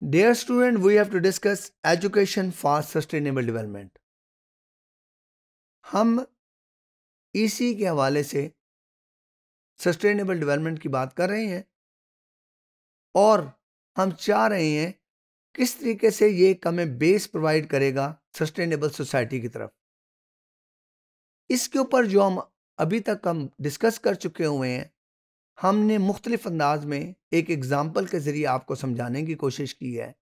Dear student, we have to discuss education for sustainable development. हम इसी के हवाले से सस्टेनेबल डेवलपमेंट की बात कर रहे हैं और हम चाह रहे हैं किस तरीके से ये कमें बेस प्रोवाइड करेगा सस्टेनेबल सोसाइटी की तरफ इसके ऊपर जो हम अभी तक हम डिस्कस कर चुके हुए हैं हमने मुख्तलिफ अंदाज में एक एग्ज़ाम्पल के ज़रिए आपको समझाने की कोशिश की है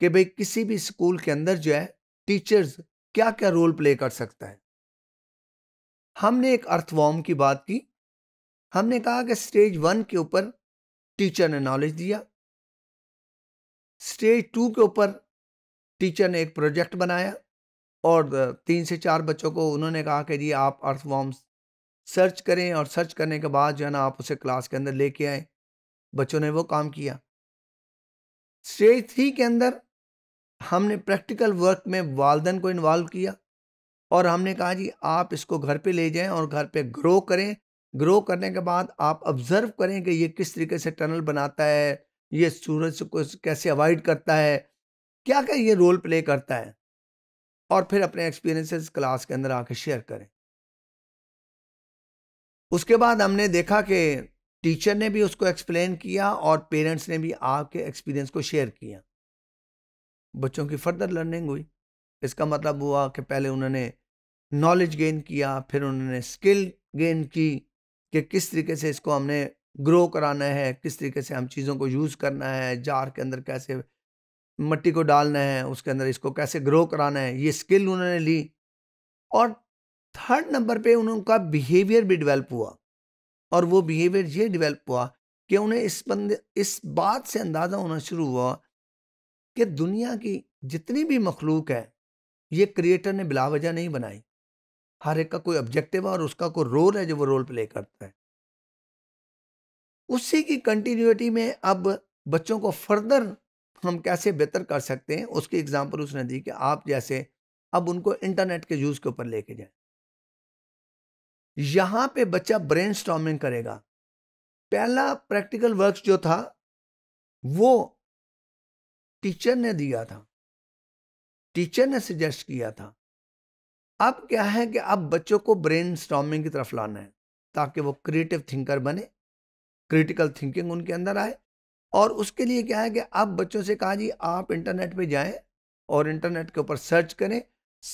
कि भाई किसी भी स्कूल के अंदर जो है टीचर्स क्या क्या रोल प्ले कर सकता है हमने एक अर्थवॉर्म की बात की हमने कहा कि स्टेज वन के ऊपर टीचर ने नॉलेज दिया स्टेज टू के ऊपर टीचर ने एक प्रोजेक्ट बनाया और तीन से चार बच्चों को उन्होंने कहा कि जी आप अर्थवॉर्म्स सर्च करें और सर्च करने के बाद जो है ना आप उसे क्लास के अंदर लेके आए बच्चों ने वो काम किया स्टेज थ्री के अंदर हमने प्रैक्टिकल वर्क में वालदन को इन्वॉल्व किया और हमने कहा जी आप इसको घर पे ले जाएं और घर पे ग्रो करें ग्रो करने के बाद आप ऑब्ज़र्व करें कि ये किस तरीके से टनल बनाता है ये सूरज को कैसे अवॉइड करता है क्या क्या ये रोल प्ले करता है और फिर अपने एक्सपीरियंसेस क्लास के अंदर आके शेयर करें उसके बाद हमने देखा कि टीचर ने भी उसको एक्सप्लेन किया और पेरेंट्स ने भी आपके एक्सपीरियंस को शेयर किया बच्चों की फर्दर लर्निंग हुई इसका मतलब हुआ कि पहले उन्होंने नॉलेज गेन किया फिर उन्होंने स्किल गेन की कि किस तरीके से इसको हमने ग्रो कराना है किस तरीके से हम चीज़ों को यूज़ करना है जार के अंदर कैसे मिट्टी को डालना है उसके अंदर इसको कैसे ग्रो कराना है ये स्किल उन्होंने ली और थर्ड नंबर पे उनका बिहेवियर भी डेवलप हुआ और वो बिहेवियर ये डेवलप हुआ कि उन्हें इस बंद इस बात से अंदाज़ा होना शुरू हुआ कि दुनिया की जितनी भी मखलूक है ये क्रिएटर ने बिलावजा नहीं बनाई हर एक का कोई ऑब्जेक्टिव है और उसका कोई रोल है जो वो रोल प्ले करता है उसी की कंटिन्यूटी में अब बच्चों को फर्दर हम कैसे बेहतर कर सकते हैं उसकी एग्जांपल उसने दी कि आप जैसे अब उनको इंटरनेट के यूज़ के ऊपर लेके जाएं यहां पे बच्चा ब्रेन करेगा पहला प्रैक्टिकल वर्क जो था वो टीचर ने दिया था टीचर ने सजेस्ट किया था अब क्या है कि अब बच्चों को ब्रेन की तरफ लाना है ताकि वो क्रिएटिव थिंकर बने क्रिटिकल थिंकिंग उनके अंदर आए और उसके लिए क्या है कि अब बच्चों से कहा जी आप इंटरनेट पे जाएं और इंटरनेट के ऊपर सर्च करें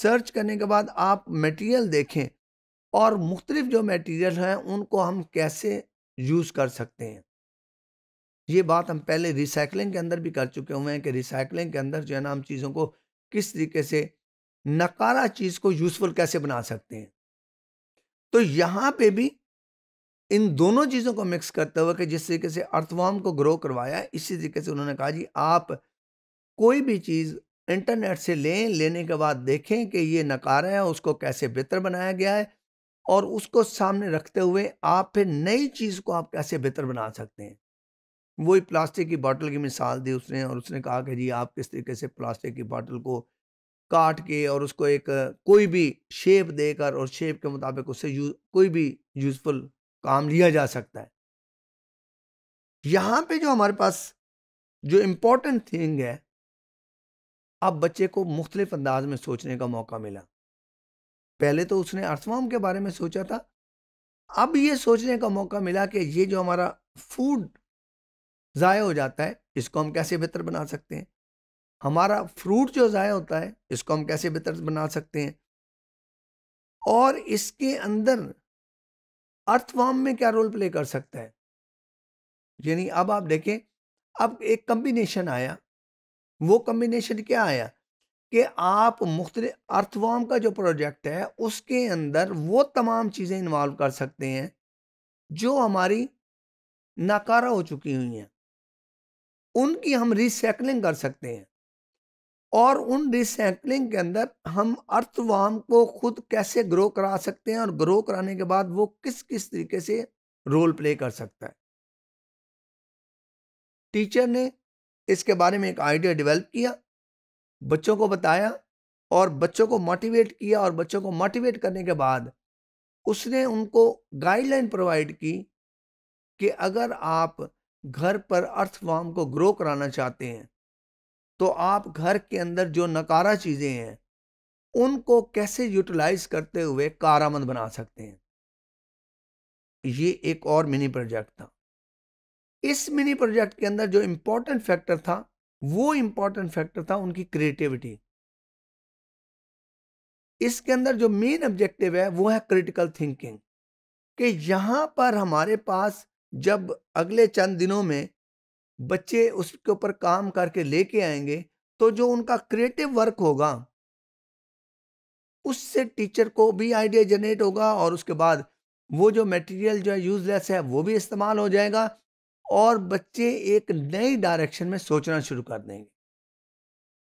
सर्च करने के बाद आप मटेरियल देखें और मुख्तलिफ जो मटेरियल हैं उनको हम कैसे यूज़ कर सकते हैं ये बात हम पहले रिसाइकलिंग के अंदर भी कर चुके हुए हैं कि रिसाइकलिंग के अंदर जो है ना हम चीज़ों को किस तरीके से नकारा चीज़ को यूज़फुल कैसे बना सकते हैं तो यहाँ पे भी इन दोनों चीज़ों को मिक्स करते हुए कि जिस तरीके से अर्थवाम को ग्रो करवाया इसी तरीके से उन्होंने कहा जी आप कोई भी चीज़ इंटरनेट से लें लेने के बाद देखें कि ये नकारा है उसको कैसे बेहतर बनाया गया है और उसको सामने रखते हुए आप फिर नई चीज़ को आप कैसे बेहतर बना सकते हैं वही प्लास्टिक की बोतल की मिसाल दी उसने और उसने कहा कि जी आप किस तरीके से प्लास्टिक की बोतल को काट के और उसको एक कोई भी शेप देकर और शेप के मुताबिक उससे यूज कोई भी यूज़फुल काम लिया जा सकता है यहाँ पे जो हमारे पास जो इम्पोर्टेंट थिंग है अब बच्चे को मुख्तलिफ अंदाज में सोचने का मौका मिला पहले तो उसने अर्थवॉर्म के बारे में सोचा था अब ये सोचने का मौका मिला कि ये जो हमारा फूड ज़ाया हो जाता है इसको हम कैसे बेहतर बना सकते हैं हमारा फ्रूट जो ज़ाया होता है इसको हम कैसे बेहतर बना सकते हैं और इसके अंदर अर्थवॉर्म में क्या रोल प्ले कर सकता है यानी अब आप देखें अब एक कम्बिनेशन आया वो कम्बिनेशन क्या आया कि आप मुख्त अर्थवाम का जो प्रोजेक्ट है उसके अंदर वो तमाम चीज़ें इन्वॉल्व कर सकते हैं जो हमारी नाकारा हो चुकी हुई हैं उनकी हम रिसाइकलिंग कर सकते हैं और उन रिसाइकलिंग के अंदर हम अर्थवाम को खुद कैसे ग्रो करा सकते हैं और ग्रो कराने के बाद वो किस किस तरीके से रोल प्ले कर सकता है टीचर ने इसके बारे में एक आइडिया डेवलप किया बच्चों को बताया और बच्चों को मोटिवेट किया और बच्चों को मोटिवेट करने के बाद उसने उनको गाइडलाइन प्रोवाइड की कि अगर आप घर पर अर्थवाम को ग्रो कराना चाहते हैं तो आप घर के अंदर जो नकारा चीज़ें हैं उनको कैसे यूटिलाइज करते हुए कारामंद बना सकते हैं ये एक और मिनी प्रोजेक्ट था इस मिनी प्रोजेक्ट के अंदर जो इम्पोर्टेंट फैक्टर था वो इंपॉर्टेंट फैक्टर था उनकी क्रिएटिविटी इसके अंदर जो मेन ऑब्जेक्टिव है वो है क्रिटिकल थिंकिंग कि यहाँ पर हमारे पास जब अगले चंद दिनों में बच्चे उसके ऊपर काम करके लेके आएंगे तो जो उनका क्रिएटिव वर्क होगा उससे टीचर को भी आइडिया जनरेट होगा और उसके बाद वो जो मटेरियल जो है यूजलेस है वो भी इस्तेमाल हो जाएगा और बच्चे एक नई डायरेक्शन में सोचना शुरू कर देंगे